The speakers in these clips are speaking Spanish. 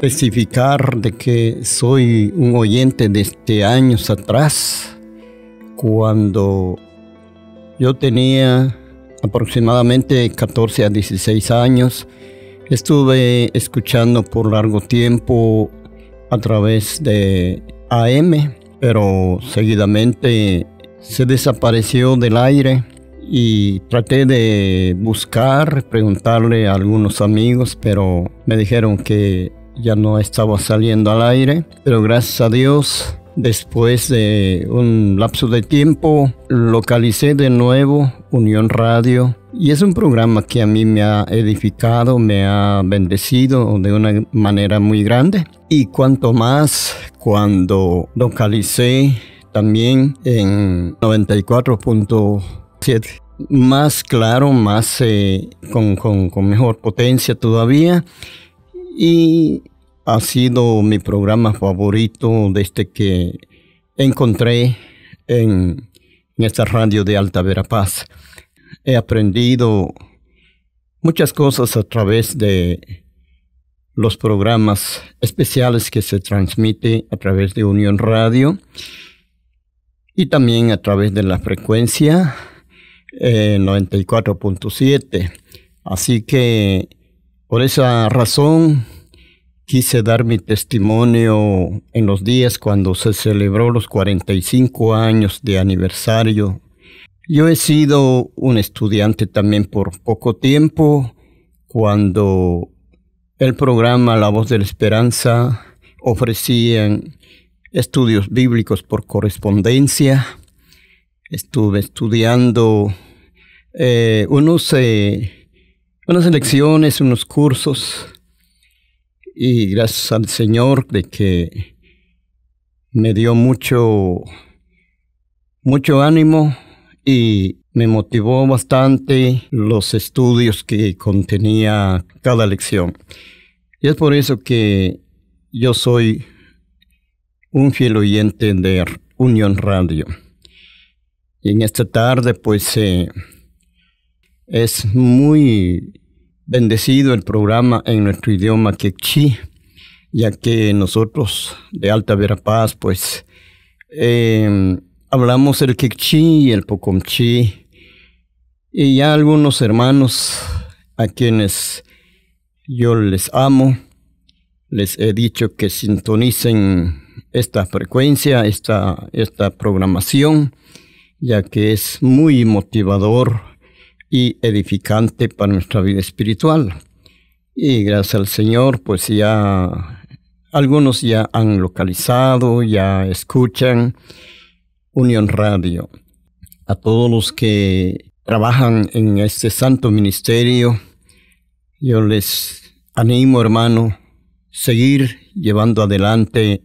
especificar de que soy un oyente desde este años atrás, cuando yo tenía aproximadamente 14 a 16 años, estuve escuchando por largo tiempo a través de AM, pero seguidamente se desapareció del aire y traté de buscar, preguntarle a algunos amigos, pero me dijeron que ya no estaba saliendo al aire, pero gracias a Dios, después de un lapso de tiempo, localicé de nuevo Unión Radio y es un programa que a mí me ha edificado, me ha bendecido de una manera muy grande y cuanto más cuando localicé también en 94.7 más claro, más eh, con, con, con, mejor potencia todavía. Y ha sido mi programa favorito desde que encontré en, esta radio de Alta Verapaz. He aprendido muchas cosas a través de los programas especiales que se transmite a través de Unión Radio y también a través de la frecuencia 94.7. Eh, Así que por esa razón quise dar mi testimonio en los días cuando se celebró los 45 años de aniversario. Yo he sido un estudiante también por poco tiempo cuando el programa La Voz de la Esperanza ofrecían estudios bíblicos por correspondencia. Estuve estudiando eh, unos, eh, unas lecciones, unos cursos y gracias al Señor de que me dio mucho, mucho ánimo y me motivó bastante los estudios que contenía cada lección. Y es por eso que yo soy un fiel oyente de Unión Radio. Y en esta tarde, pues, eh, es muy bendecido el programa en nuestro idioma quechí, ya que nosotros de Alta Verapaz, pues, em, hablamos el quechí y el pocomchí, y algunos hermanos a quienes yo les amo, les he dicho que sintonicen esta frecuencia, esta, esta programación, ya que es muy motivador y edificante para nuestra vida espiritual. Y gracias al Señor, pues ya algunos ya han localizado, ya escuchan Unión Radio. A todos los que trabajan en este santo ministerio, yo les animo, hermano, seguir llevando adelante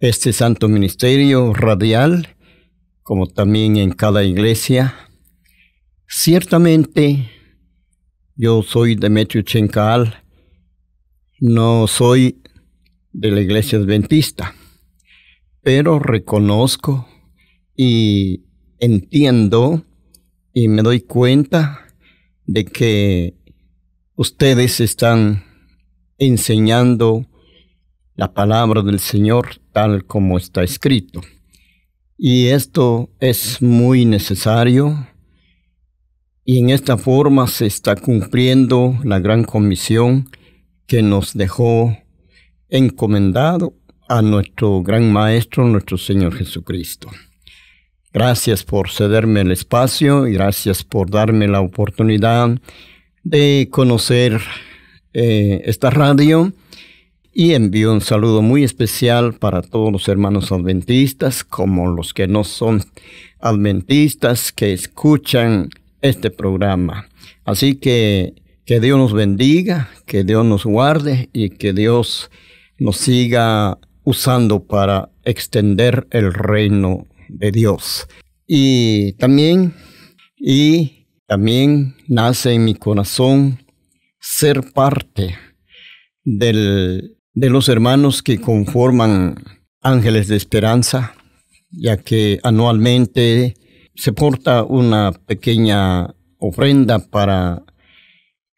este santo ministerio radial, como también en cada iglesia Ciertamente, yo soy Demetrio Chenkal. no soy de la iglesia adventista, pero reconozco y entiendo y me doy cuenta de que ustedes están enseñando la palabra del Señor tal como está escrito. Y esto es muy necesario y en esta forma se está cumpliendo la gran comisión que nos dejó encomendado a nuestro gran Maestro, nuestro Señor Jesucristo. Gracias por cederme el espacio y gracias por darme la oportunidad de conocer eh, esta radio y envío un saludo muy especial para todos los hermanos adventistas como los que no son adventistas que escuchan este programa. Así que que Dios nos bendiga, que Dios nos guarde y que Dios nos siga usando para extender el reino de Dios. Y también, y también nace en mi corazón ser parte del, de los hermanos que conforman Ángeles de Esperanza, ya que anualmente se porta una pequeña ofrenda para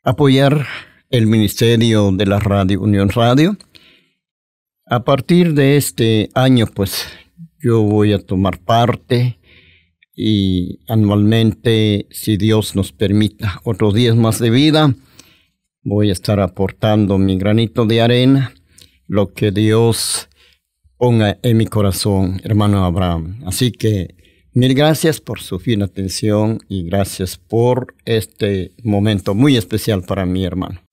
apoyar el ministerio de la radio, Unión Radio. A partir de este año, pues yo voy a tomar parte y anualmente, si Dios nos permita otros días más de vida, voy a estar aportando mi granito de arena, lo que Dios ponga en mi corazón, hermano Abraham. Así que Mil gracias por su fina atención y gracias por este momento muy especial para mi hermano.